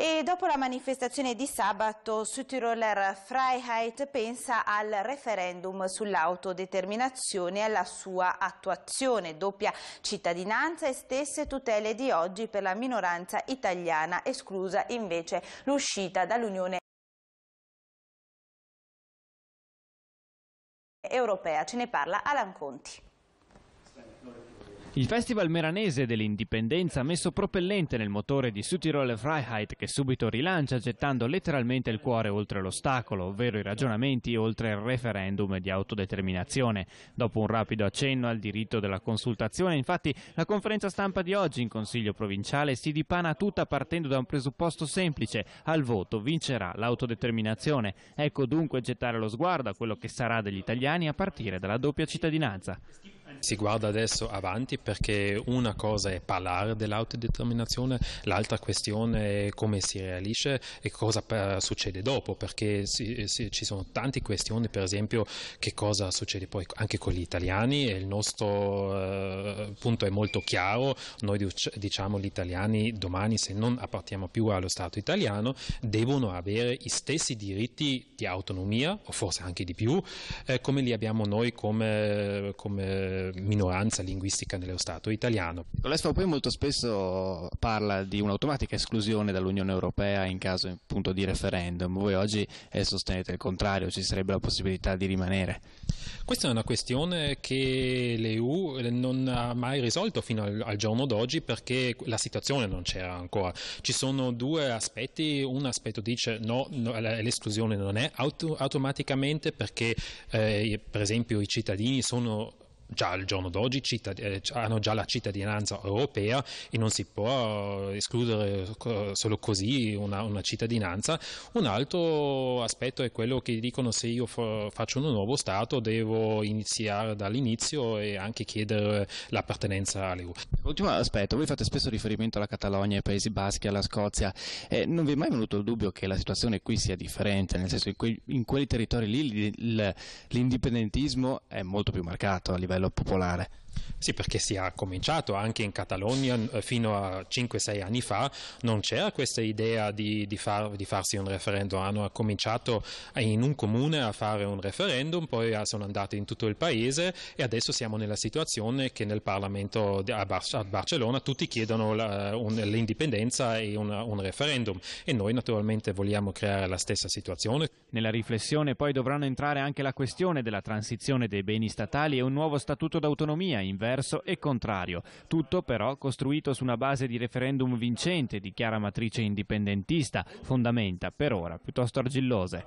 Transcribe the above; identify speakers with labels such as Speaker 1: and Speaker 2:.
Speaker 1: E dopo la manifestazione di sabato, Südtiroler Freiheit pensa al referendum sull'autodeterminazione e alla sua attuazione, doppia cittadinanza e stesse tutele di oggi per la minoranza italiana, esclusa invece l'uscita dall'Unione Europea. Ce ne parla Alan Conti. Il Festival Meranese dell'Indipendenza ha messo propellente nel motore di Südtiroler Freiheit che subito rilancia gettando letteralmente il cuore oltre l'ostacolo, ovvero i ragionamenti oltre il referendum di autodeterminazione. Dopo un rapido accenno al diritto della consultazione, infatti, la conferenza stampa di oggi in Consiglio provinciale si dipana tutta partendo da un presupposto semplice, al voto vincerà l'autodeterminazione. Ecco dunque gettare lo sguardo a quello che sarà degli italiani a partire dalla doppia cittadinanza. Si guarda adesso avanti
Speaker 2: perché una cosa è parlare dell'autodeterminazione, l'altra questione è come si realisce e cosa eh, succede dopo, perché si, si, ci sono tante questioni, per esempio che cosa succede poi anche con gli italiani e il nostro eh, punto è molto chiaro, noi diciamo gli italiani domani se non appartiamo più allo Stato italiano devono avere i stessi diritti di autonomia o forse anche di più eh, come li abbiamo noi come, come minoranza linguistica nello Stato
Speaker 1: italiano. L'Espo poi molto spesso parla di un'automatica esclusione dall'Unione Europea in caso appunto di referendum. Voi oggi eh, sostenete il contrario, ci sarebbe la possibilità di rimanere.
Speaker 2: Questa è una questione che l'EU eh, non ha mai risolto fino al, al giorno d'oggi perché la situazione non c'era ancora. Ci sono due aspetti, un aspetto dice no, no l'esclusione non è auto, automaticamente perché eh, per esempio i cittadini sono già al giorno d'oggi eh, hanno già la cittadinanza europea e non si può escludere solo così una, una cittadinanza. Un altro aspetto è quello che dicono se io faccio un nuovo Stato devo iniziare dall'inizio e anche chiedere l'appartenenza
Speaker 1: all'EU. Ultimo aspetto, voi fate spesso riferimento alla Catalogna, ai Paesi Baschi, alla Scozia, eh, non vi è mai venuto il dubbio che la situazione qui sia differente, nel senso che in, in quei territori lì l'indipendentismo è molto più marcato a livello livello popolare sì, perché si è
Speaker 2: cominciato anche in Catalogna eh, fino a 5-6 anni fa, non c'era questa idea di, di, far, di, farsi un referendum, hanno cominciato eh, in un comune a fare un referendum, poi eh, sono andati in tutto il paese e adesso siamo nella situazione che nel Parlamento a, Bar- a Barcellona tutti chiedono la, un, l'indipendenza e un, un referendum
Speaker 1: e noi naturalmente vogliamo creare la stessa situazione. Nella riflessione poi dovranno entrare anche la questione della transizione dei beni statali e un nuovo statuto d'autonomia in avverso e contrario. Tutto però costruito su una base di referendum vincente di chiara matrice indipendentista, fondamenta per ora piuttosto argillose.